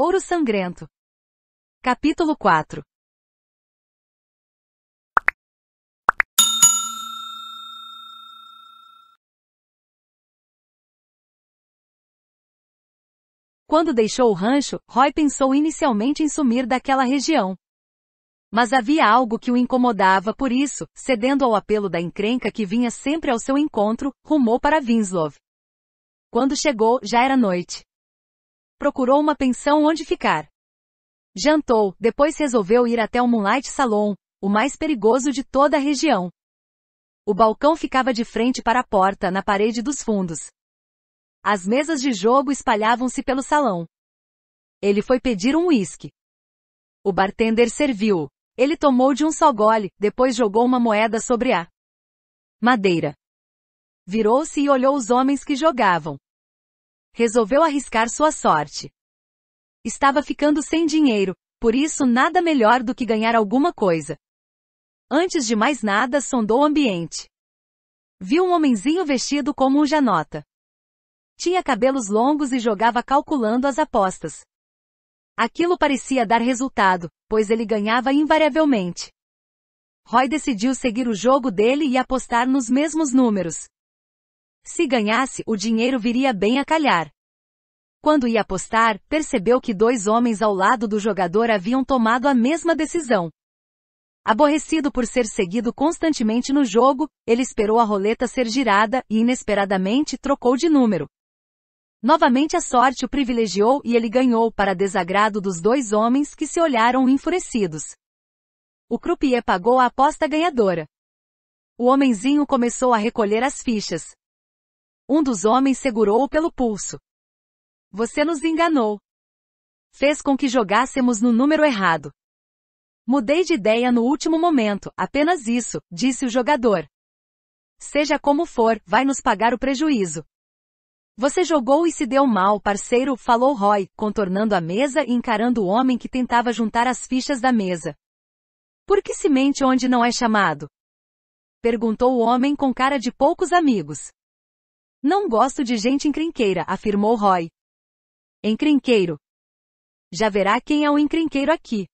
Ouro Sangrento. Capítulo 4 Quando deixou o rancho, Roy pensou inicialmente em sumir daquela região. Mas havia algo que o incomodava, por isso, cedendo ao apelo da encrenca que vinha sempre ao seu encontro, rumou para Vinslov. Quando chegou, já era noite procurou uma pensão onde ficar. Jantou, depois resolveu ir até o Moonlight Salon, o mais perigoso de toda a região. O balcão ficava de frente para a porta, na parede dos fundos. As mesas de jogo espalhavam-se pelo salão. Ele foi pedir um uísque. O bartender serviu. Ele tomou de um só gole, depois jogou uma moeda sobre a madeira. Virou-se e olhou os homens que jogavam resolveu arriscar sua sorte. Estava ficando sem dinheiro, por isso nada melhor do que ganhar alguma coisa. Antes de mais nada, sondou o ambiente. Viu um homenzinho vestido como um janota. Tinha cabelos longos e jogava calculando as apostas. Aquilo parecia dar resultado, pois ele ganhava invariavelmente. Roy decidiu seguir o jogo dele e apostar nos mesmos números. Se ganhasse, o dinheiro viria bem a calhar. Quando ia apostar, percebeu que dois homens ao lado do jogador haviam tomado a mesma decisão. Aborrecido por ser seguido constantemente no jogo, ele esperou a roleta ser girada e inesperadamente trocou de número. Novamente a sorte o privilegiou e ele ganhou para desagrado dos dois homens que se olharam enfurecidos. O croupier pagou a aposta ganhadora. O homenzinho começou a recolher as fichas. Um dos homens segurou-o pelo pulso. Você nos enganou. Fez com que jogássemos no número errado. Mudei de ideia no último momento, apenas isso, disse o jogador. Seja como for, vai nos pagar o prejuízo. Você jogou e se deu mal, parceiro, falou Roy, contornando a mesa e encarando o homem que tentava juntar as fichas da mesa. Por que se mente onde não é chamado? Perguntou o homem com cara de poucos amigos. Não gosto de gente encrenqueira, afirmou Roy. Encrenqueiro. Já verá quem é o encrenqueiro aqui.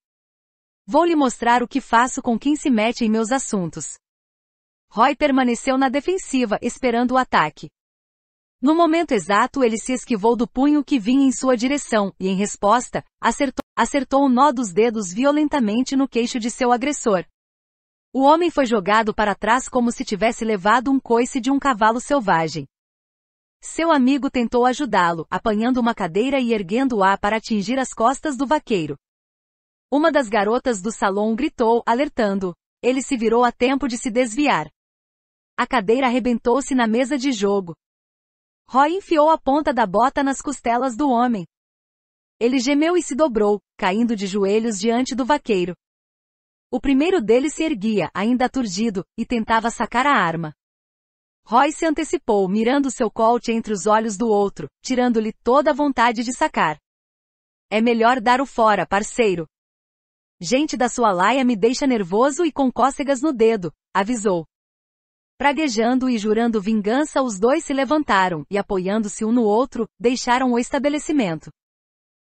Vou lhe mostrar o que faço com quem se mete em meus assuntos. Roy permaneceu na defensiva, esperando o ataque. No momento exato, ele se esquivou do punho que vinha em sua direção, e em resposta, acertou, acertou o nó dos dedos violentamente no queixo de seu agressor. O homem foi jogado para trás como se tivesse levado um coice de um cavalo selvagem. Seu amigo tentou ajudá-lo, apanhando uma cadeira e erguendo-a para atingir as costas do vaqueiro. Uma das garotas do salão gritou, alertando. Ele se virou a tempo de se desviar. A cadeira arrebentou-se na mesa de jogo. Roy enfiou a ponta da bota nas costelas do homem. Ele gemeu e se dobrou, caindo de joelhos diante do vaqueiro. O primeiro deles se erguia, ainda aturdido, e tentava sacar a arma. Roy se antecipou, mirando seu colt entre os olhos do outro, tirando-lhe toda a vontade de sacar. É melhor dar o fora, parceiro. Gente da sua laia me deixa nervoso e com cócegas no dedo, avisou. Praguejando e jurando vingança, os dois se levantaram e, apoiando-se um no outro, deixaram o estabelecimento.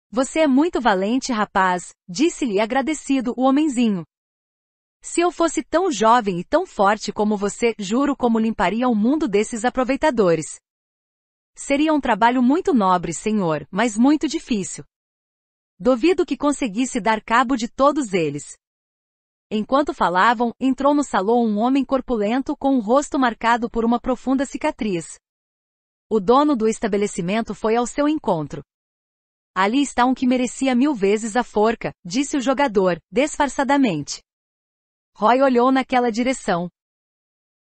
Você é muito valente, rapaz, disse-lhe agradecido o homenzinho. Se eu fosse tão jovem e tão forte como você, juro como limparia o mundo desses aproveitadores. Seria um trabalho muito nobre, senhor, mas muito difícil. Duvido que conseguisse dar cabo de todos eles. Enquanto falavam, entrou no salão um homem corpulento com o um rosto marcado por uma profunda cicatriz. O dono do estabelecimento foi ao seu encontro. Ali está um que merecia mil vezes a forca, disse o jogador, disfarçadamente. Roy olhou naquela direção.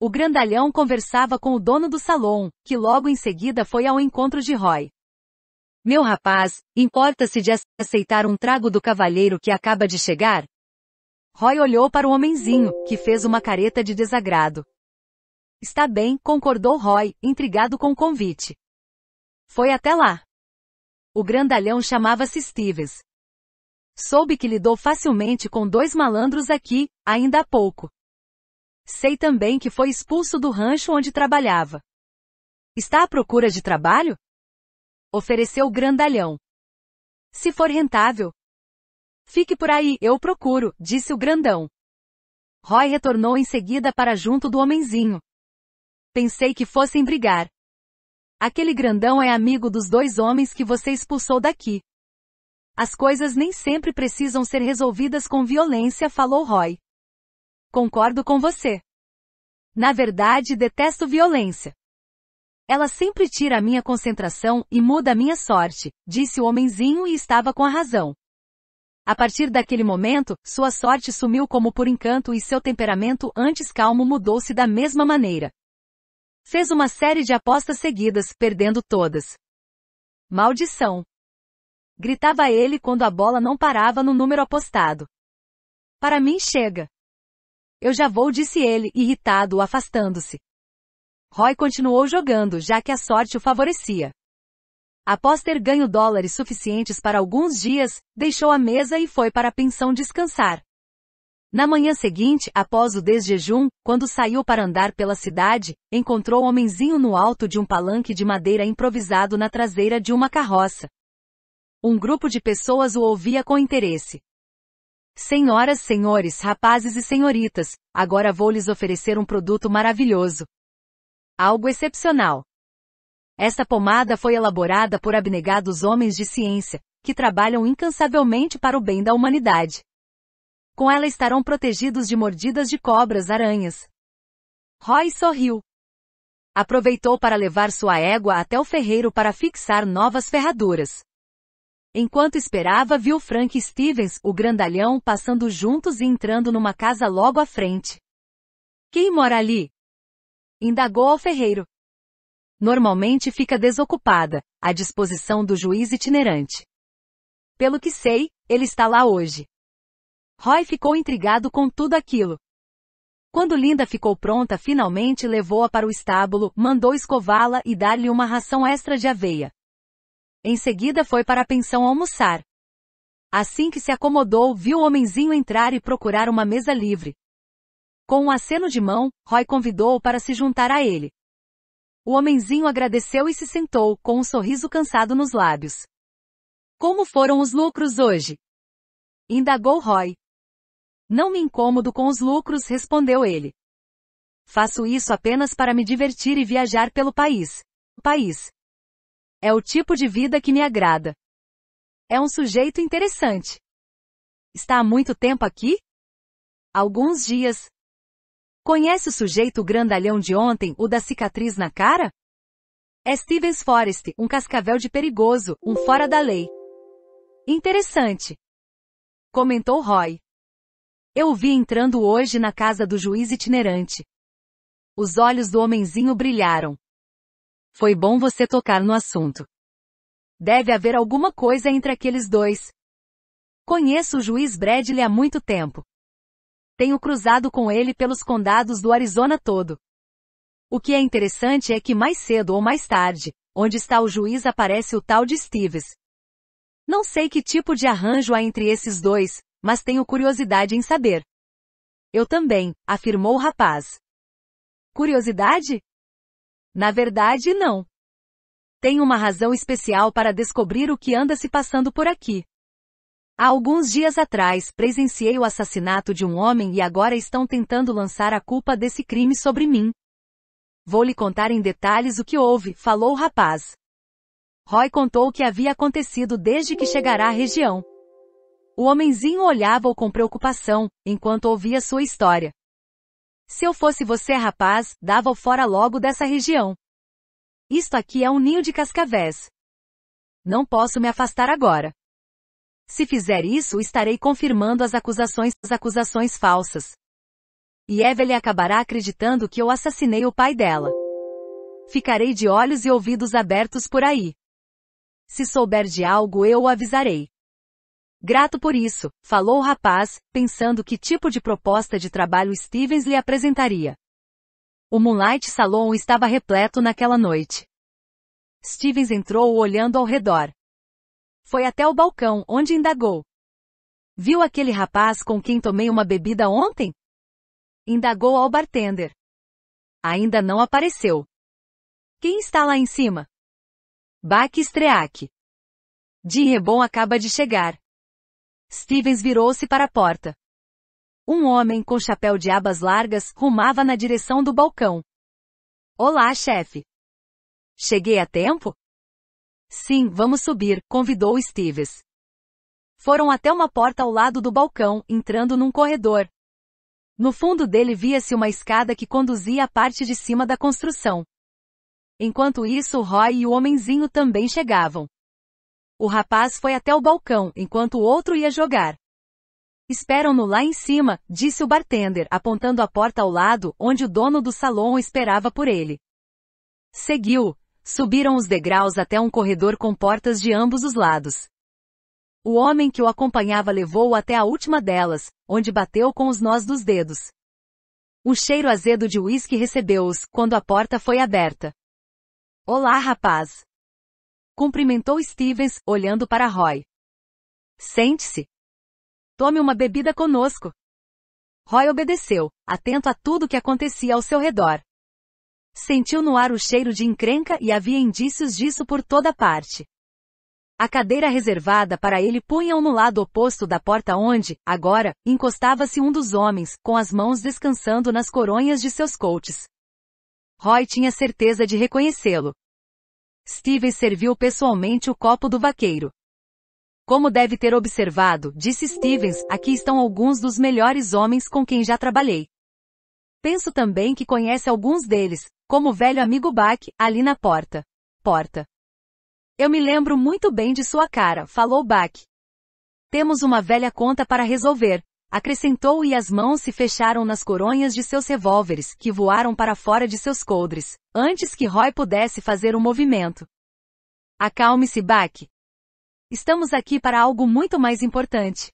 O grandalhão conversava com o dono do salão, que logo em seguida foi ao encontro de Roy. Meu rapaz, importa-se de aceitar um trago do cavalheiro que acaba de chegar? Roy olhou para o homenzinho, que fez uma careta de desagrado. Está bem, concordou Roy, intrigado com o convite. Foi até lá. O grandalhão chamava-se Stevens. Soube que lidou facilmente com dois malandros aqui, ainda há pouco. Sei também que foi expulso do rancho onde trabalhava. Está à procura de trabalho? Ofereceu o grandalhão. Se for rentável. Fique por aí, eu procuro, disse o grandão. Roy retornou em seguida para junto do homenzinho. Pensei que fossem brigar. Aquele grandão é amigo dos dois homens que você expulsou daqui. As coisas nem sempre precisam ser resolvidas com violência, falou Roy. Concordo com você. Na verdade, detesto violência. Ela sempre tira a minha concentração e muda a minha sorte, disse o homenzinho e estava com a razão. A partir daquele momento, sua sorte sumiu como por encanto e seu temperamento antes calmo mudou-se da mesma maneira. Fez uma série de apostas seguidas, perdendo todas. Maldição! Gritava ele quando a bola não parava no número apostado. Para mim chega. Eu já vou, disse ele, irritado, afastando-se. Roy continuou jogando, já que a sorte o favorecia. Após ter ganho dólares suficientes para alguns dias, deixou a mesa e foi para a pensão descansar. Na manhã seguinte, após o desjejum, quando saiu para andar pela cidade, encontrou o homenzinho no alto de um palanque de madeira improvisado na traseira de uma carroça. Um grupo de pessoas o ouvia com interesse. Senhoras, senhores, rapazes e senhoritas, agora vou lhes oferecer um produto maravilhoso. Algo excepcional. Esta pomada foi elaborada por abnegados homens de ciência, que trabalham incansavelmente para o bem da humanidade. Com ela estarão protegidos de mordidas de cobras aranhas. Roy sorriu. Aproveitou para levar sua égua até o ferreiro para fixar novas ferraduras. Enquanto esperava, viu Frank Stevens, o grandalhão, passando juntos e entrando numa casa logo à frente. Quem mora ali? Indagou ao ferreiro. Normalmente fica desocupada, à disposição do juiz itinerante. Pelo que sei, ele está lá hoje. Roy ficou intrigado com tudo aquilo. Quando Linda ficou pronta, finalmente levou-a para o estábulo, mandou escová-la e dar-lhe uma ração extra de aveia. Em seguida foi para a pensão almoçar. Assim que se acomodou, viu o homenzinho entrar e procurar uma mesa livre. Com um aceno de mão, Roy convidou-o para se juntar a ele. O homenzinho agradeceu e se sentou, com um sorriso cansado nos lábios. Como foram os lucros hoje? Indagou Roy. Não me incomodo com os lucros, respondeu ele. Faço isso apenas para me divertir e viajar pelo país. País. É o tipo de vida que me agrada. É um sujeito interessante. Está há muito tempo aqui? Alguns dias. Conhece o sujeito grandalhão de ontem, o da cicatriz na cara? É Stevens Forrest, um cascavel de perigoso, um fora da lei. Interessante. Comentou Roy. Eu o vi entrando hoje na casa do juiz itinerante. Os olhos do homenzinho brilharam. Foi bom você tocar no assunto. Deve haver alguma coisa entre aqueles dois. Conheço o juiz Bradley há muito tempo. Tenho cruzado com ele pelos condados do Arizona todo. O que é interessante é que mais cedo ou mais tarde, onde está o juiz aparece o tal de Stevens. Não sei que tipo de arranjo há entre esses dois, mas tenho curiosidade em saber. Eu também, afirmou o rapaz. Curiosidade? Na verdade, não. Tem uma razão especial para descobrir o que anda se passando por aqui. Há alguns dias atrás, presenciei o assassinato de um homem e agora estão tentando lançar a culpa desse crime sobre mim. Vou lhe contar em detalhes o que houve, falou o rapaz. Roy contou o que havia acontecido desde que chegara à região. O homenzinho olhava-o com preocupação, enquanto ouvia sua história. Se eu fosse você, rapaz, dava-o fora logo dessa região. Isto aqui é um ninho de cascavéis. Não posso me afastar agora. Se fizer isso, estarei confirmando as acusações, as acusações falsas. E Evelyn acabará acreditando que eu assassinei o pai dela. Ficarei de olhos e ouvidos abertos por aí. Se souber de algo, eu o avisarei. Grato por isso, falou o rapaz, pensando que tipo de proposta de trabalho Stevens lhe apresentaria. O Moonlight Salon estava repleto naquela noite. Stevens entrou olhando ao redor. Foi até o balcão, onde indagou. Viu aquele rapaz com quem tomei uma bebida ontem? Indagou ao bartender. Ainda não apareceu. Quem está lá em cima? Baque Streak. De Rebon acaba de chegar. Stevens virou-se para a porta. Um homem com chapéu de abas largas rumava na direção do balcão. Olá, chefe. Cheguei a tempo? Sim, vamos subir, convidou Stevens. Foram até uma porta ao lado do balcão, entrando num corredor. No fundo dele via-se uma escada que conduzia à parte de cima da construção. Enquanto isso, Roy e o homenzinho também chegavam. O rapaz foi até o balcão, enquanto o outro ia jogar. Esperam-no lá em cima, disse o bartender, apontando a porta ao lado, onde o dono do salão esperava por ele. Seguiu. Subiram os degraus até um corredor com portas de ambos os lados. O homem que o acompanhava levou-o até a última delas, onde bateu com os nós dos dedos. O cheiro azedo de uísque recebeu-os, quando a porta foi aberta. Olá, rapaz! Cumprimentou Stevens, olhando para Roy. Sente-se. Tome uma bebida conosco. Roy obedeceu, atento a tudo que acontecia ao seu redor. Sentiu no ar o cheiro de encrenca e havia indícios disso por toda parte. A cadeira reservada para ele punha-o no lado oposto da porta onde, agora, encostava-se um dos homens, com as mãos descansando nas coronhas de seus coaches. Roy tinha certeza de reconhecê-lo. Stevens serviu pessoalmente o copo do vaqueiro. Como deve ter observado, disse Stevens, aqui estão alguns dos melhores homens com quem já trabalhei. Penso também que conhece alguns deles, como o velho amigo Bach, ali na porta. Porta. Eu me lembro muito bem de sua cara, falou Bach. Temos uma velha conta para resolver. Acrescentou e as mãos se fecharam nas coronhas de seus revólveres, que voaram para fora de seus coldres, antes que Roy pudesse fazer um movimento. Acalme-se, Buck. Estamos aqui para algo muito mais importante.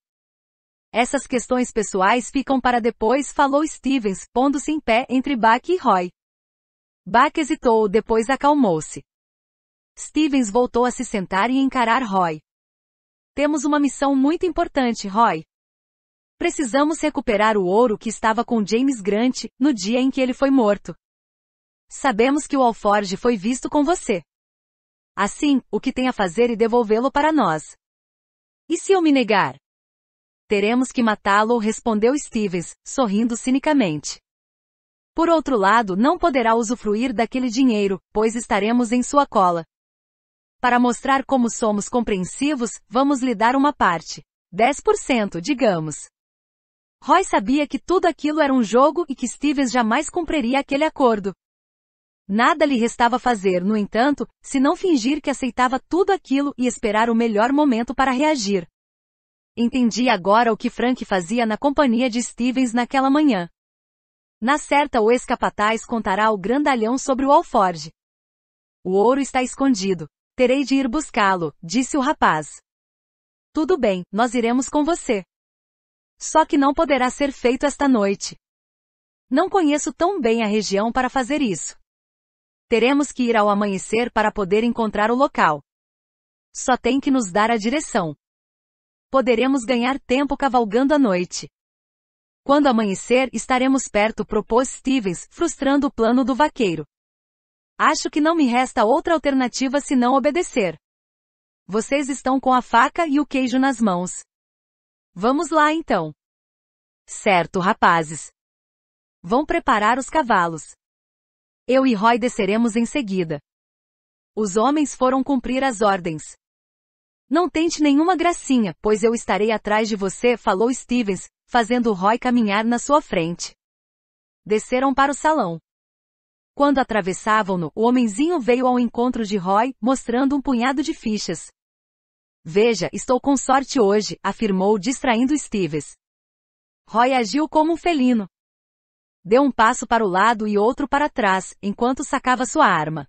Essas questões pessoais ficam para depois, falou Stevens, pondo-se em pé entre Buck e Roy. Buck hesitou, depois acalmou-se. Stevens voltou a se sentar e encarar Roy. Temos uma missão muito importante, Roy. Precisamos recuperar o ouro que estava com James Grant, no dia em que ele foi morto. Sabemos que o alforge foi visto com você. Assim, o que tem a fazer é devolvê-lo para nós. E se eu me negar? Teremos que matá-lo, respondeu Stevens, sorrindo cinicamente. Por outro lado, não poderá usufruir daquele dinheiro, pois estaremos em sua cola. Para mostrar como somos compreensivos, vamos lhe dar uma parte. 10%, digamos. Roy sabia que tudo aquilo era um jogo e que Stevens jamais cumpriria aquele acordo. Nada lhe restava fazer, no entanto, se não fingir que aceitava tudo aquilo e esperar o melhor momento para reagir. Entendi agora o que Frank fazia na companhia de Stevens naquela manhã. Na certa o escapataz contará ao grandalhão sobre o alforge. O ouro está escondido. Terei de ir buscá-lo, disse o rapaz. Tudo bem, nós iremos com você. Só que não poderá ser feito esta noite. Não conheço tão bem a região para fazer isso. Teremos que ir ao amanhecer para poder encontrar o local. Só tem que nos dar a direção. Poderemos ganhar tempo cavalgando à noite. Quando amanhecer, estaremos perto, propôs Stevens, frustrando o plano do vaqueiro. Acho que não me resta outra alternativa senão obedecer. Vocês estão com a faca e o queijo nas mãos. Vamos lá então. Certo, rapazes. Vão preparar os cavalos. Eu e Roy desceremos em seguida. Os homens foram cumprir as ordens. Não tente nenhuma gracinha, pois eu estarei atrás de você, falou Stevens, fazendo Roy caminhar na sua frente. Desceram para o salão. Quando atravessavam-no, o homenzinho veio ao encontro de Roy, mostrando um punhado de fichas. Veja, estou com sorte hoje, afirmou distraindo Stevens. Roy agiu como um felino. Deu um passo para o lado e outro para trás, enquanto sacava sua arma.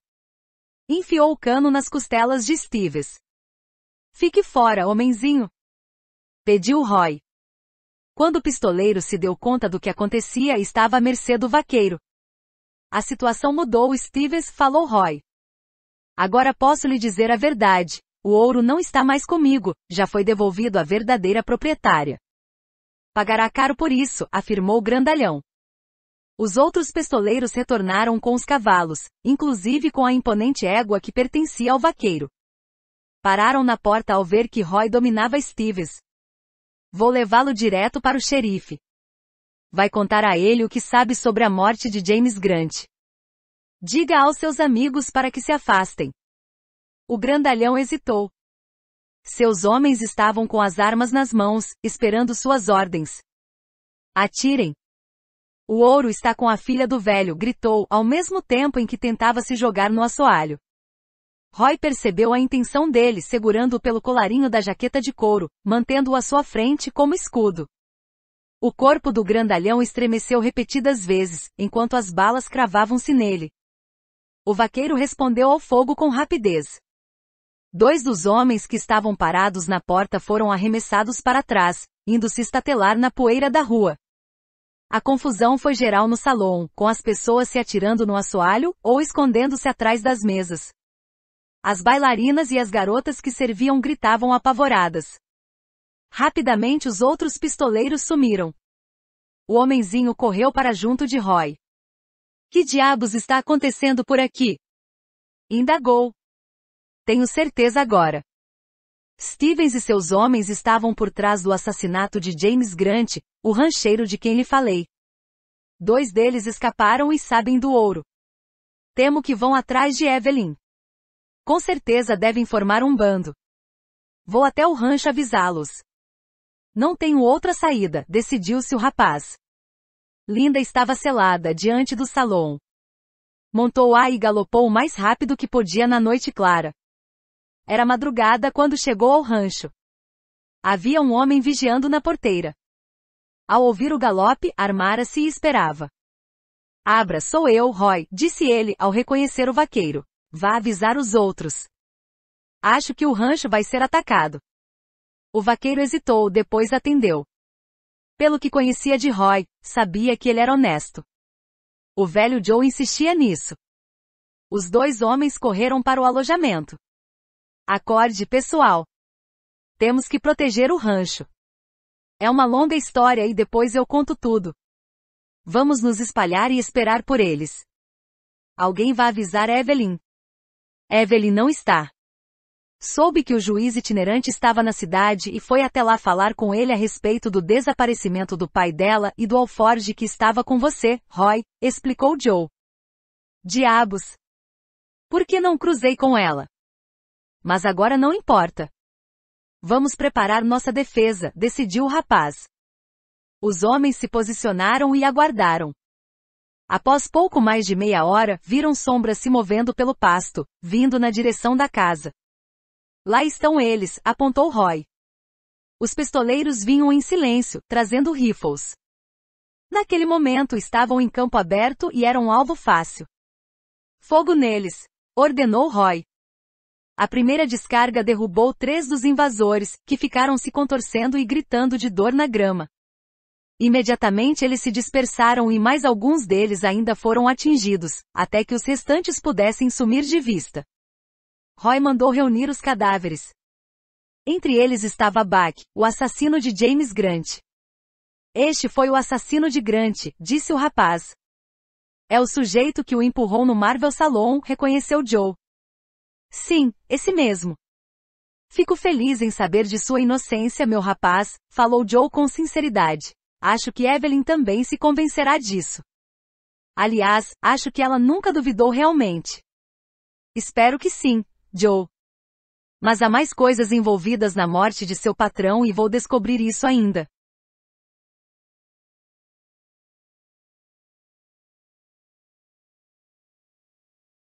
Enfiou o cano nas costelas de Stevens. Fique fora, homenzinho! Pediu Roy. Quando o pistoleiro se deu conta do que acontecia, estava à mercê do vaqueiro. A situação mudou, Stevens falou Roy. Agora posso lhe dizer a verdade. O ouro não está mais comigo, já foi devolvido à verdadeira proprietária. Pagará caro por isso, afirmou o grandalhão. Os outros pistoleiros retornaram com os cavalos, inclusive com a imponente égua que pertencia ao vaqueiro. Pararam na porta ao ver que Roy dominava Stevens. Vou levá-lo direto para o xerife. Vai contar a ele o que sabe sobre a morte de James Grant. Diga aos seus amigos para que se afastem. O grandalhão hesitou. Seus homens estavam com as armas nas mãos, esperando suas ordens. Atirem! O ouro está com a filha do velho, gritou, ao mesmo tempo em que tentava se jogar no assoalho. Roy percebeu a intenção dele segurando-o pelo colarinho da jaqueta de couro, mantendo-o à sua frente como escudo. O corpo do grandalhão estremeceu repetidas vezes, enquanto as balas cravavam-se nele. O vaqueiro respondeu ao fogo com rapidez. Dois dos homens que estavam parados na porta foram arremessados para trás, indo se estatelar na poeira da rua. A confusão foi geral no salão, com as pessoas se atirando no assoalho ou escondendo-se atrás das mesas. As bailarinas e as garotas que serviam gritavam apavoradas. Rapidamente os outros pistoleiros sumiram. O homenzinho correu para junto de Roy. Que diabos está acontecendo por aqui? Indagou, tenho certeza agora. Stevens e seus homens estavam por trás do assassinato de James Grant, o rancheiro de quem lhe falei. Dois deles escaparam e sabem do ouro. Temo que vão atrás de Evelyn. Com certeza devem formar um bando. Vou até o rancho avisá-los. Não tenho outra saída, decidiu-se o rapaz. Linda estava selada diante do salão. Montou-a e galopou o mais rápido que podia na noite clara. Era madrugada quando chegou ao rancho. Havia um homem vigiando na porteira. Ao ouvir o galope, armara-se e esperava. Abra, sou eu, Roy, disse ele, ao reconhecer o vaqueiro. Vá avisar os outros. Acho que o rancho vai ser atacado. O vaqueiro hesitou, depois atendeu. Pelo que conhecia de Roy, sabia que ele era honesto. O velho Joe insistia nisso. Os dois homens correram para o alojamento. Acorde pessoal. Temos que proteger o rancho. É uma longa história e depois eu conto tudo. Vamos nos espalhar e esperar por eles. Alguém vai avisar Evelyn. Evelyn não está. Soube que o juiz itinerante estava na cidade e foi até lá falar com ele a respeito do desaparecimento do pai dela e do alforge que estava com você, Roy, explicou Joe. Diabos! Por que não cruzei com ela? mas agora não importa. Vamos preparar nossa defesa, decidiu o rapaz. Os homens se posicionaram e aguardaram. Após pouco mais de meia hora, viram sombras se movendo pelo pasto, vindo na direção da casa. Lá estão eles, apontou Roy. Os pistoleiros vinham em silêncio, trazendo rifles. Naquele momento estavam em campo aberto e eram um alvo fácil. Fogo neles! ordenou Roy. A primeira descarga derrubou três dos invasores, que ficaram se contorcendo e gritando de dor na grama. Imediatamente eles se dispersaram e mais alguns deles ainda foram atingidos, até que os restantes pudessem sumir de vista. Roy mandou reunir os cadáveres. Entre eles estava Buck, o assassino de James Grant. Este foi o assassino de Grant, disse o rapaz. É o sujeito que o empurrou no Marvel Salon, reconheceu Joe. Sim, esse mesmo. Fico feliz em saber de sua inocência, meu rapaz, falou Joe com sinceridade. Acho que Evelyn também se convencerá disso. Aliás, acho que ela nunca duvidou realmente. Espero que sim, Joe. Mas há mais coisas envolvidas na morte de seu patrão e vou descobrir isso ainda.